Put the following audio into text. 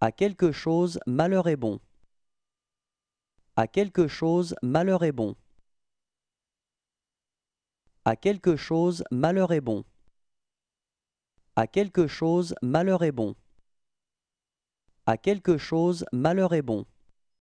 À quelque chose, malheur est bon. À quelque chose, malheur est bon. À quelque chose, malheur est bon. À quelque chose, malheur est bon. À quelque chose, malheur est bon.